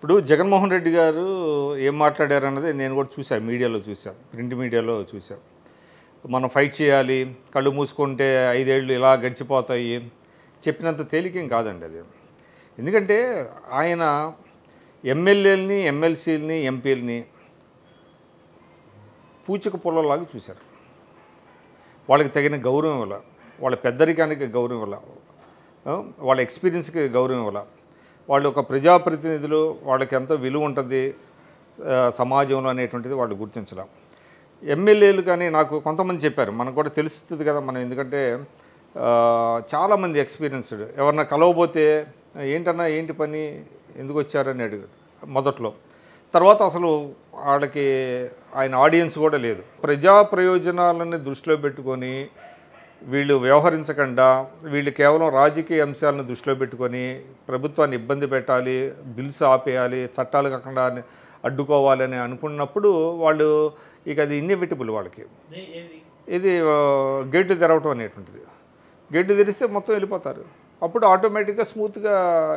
ఇప్పుడు జగన్మోహన్ రెడ్డి గారు ఏం మాట్లాడారు అన్నది నేను కూడా చూశాను మీడియాలో చూశాను ప్రింట్ మీడియాలో చూశాను మనం ఫైట్ చేయాలి కళ్ళు మూసుకుంటే ఐదేళ్ళు ఇలా గడిచిపోతాయి చెప్పినంత తేలికేం కాదండి అది ఎందుకంటే ఆయన ఎమ్మెల్యేలని ఎమ్మెల్సీలని ఎంపీలని పూచిక పొలంలాగా చూశారు వాళ్ళకి తగిన గౌరవం ఇవ్వాలి వాళ్ళ పెద్దరికానికి గౌరవం ఇవ్వాలి వాళ్ళ ఎక్స్పీరియన్స్కి గౌరవం ఇవ్వాలి వాళ్ళు ఒక ప్రజాప్రతినిధులు వాళ్ళకి ఎంతో విలువ ఉంటుంది సమాజంలో అనేటువంటిది వాళ్ళు గుర్తించడం ఎమ్మెల్యేలు కానీ నాకు కొంతమంది చెప్పారు మనకు కూడా తెలుస్తుంది కదా మనం ఎందుకంటే చాలామంది ఎక్స్పీరియన్స్డ్ ఎవరన్నా కలవబోతే ఏంటన్నా ఏంటి పని ఎందుకు వచ్చారని అడిగారు మొదట్లో తర్వాత అసలు వాళ్ళకి ఆయన ఆడియన్స్ కూడా లేదు ప్రజా ప్రయోజనాలని దృష్టిలో పెట్టుకొని వీళ్ళు వ్యవహరించకుండా వీళ్ళు కేవలం రాజకీయ అంశాలను దృష్టిలో పెట్టుకొని ప్రభుత్వాన్ని ఇబ్బంది పెట్టాలి బిల్స్ ఆపేయాలి చట్టాలు కాకుండా అడ్డుకోవాలని అనుకున్నప్పుడు వాళ్ళు ఇక అది ఇన్ఎవిటబుల్ వాళ్ళకి ఇది గేట్లు తెరవటం అనేటువంటిది గేట్లు తెరిస్తే మొత్తం వెళ్ళిపోతారు అప్పుడు ఆటోమేటిక్గా స్మూత్గా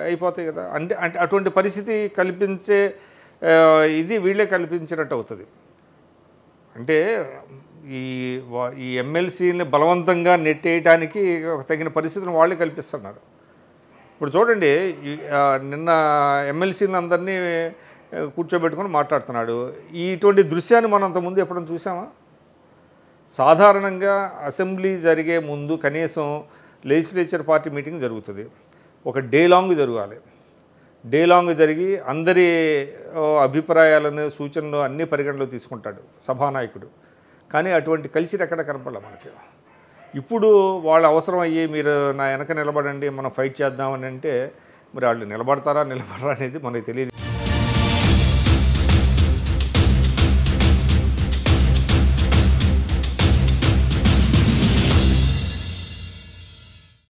అయిపోతాయి కదా అంటే అంటే అటువంటి పరిస్థితి కల్పించే ఇది వీళ్ళే కల్పించినట్టు అవుతుంది అంటే ఈ ఈ ఎమ్మెల్సీని బలవంతంగా నెట్టేయటానికి తగిన పరిస్థితిని వాళ్ళే కల్పిస్తున్నారు ఇప్పుడు చూడండి నిన్న ఎమ్మెల్సీని అందరినీ కూర్చోబెట్టుకొని మాట్లాడుతున్నాడు ఇటువంటి దృశ్యాన్ని మనం అంతకుముందు ఎప్పుడైనా చూసామా సాధారణంగా అసెంబ్లీ జరిగే ముందు కనీసం లెజిస్లేచర్ పార్టీ మీటింగ్ జరుగుతుంది ఒక డే లాంగ్ జరగాలి డే లాంగ్ జరిగి అందరి అభిప్రాయాలను సూచనలు అన్ని పరిగణలో తీసుకుంటాడు సభానాయకుడు కానీ అటువంటి కల్చర్ ఎక్కడ కనపడలే మనకి ఇప్పుడు వాళ్ళు అవసరం అయ్యి మీరు నా వెనక నిలబడండి మనం ఫైట్ చేద్దామని అంటే మరి వాళ్ళు నిలబడతారా నిలబడరా అనేది మనకి తెలియదు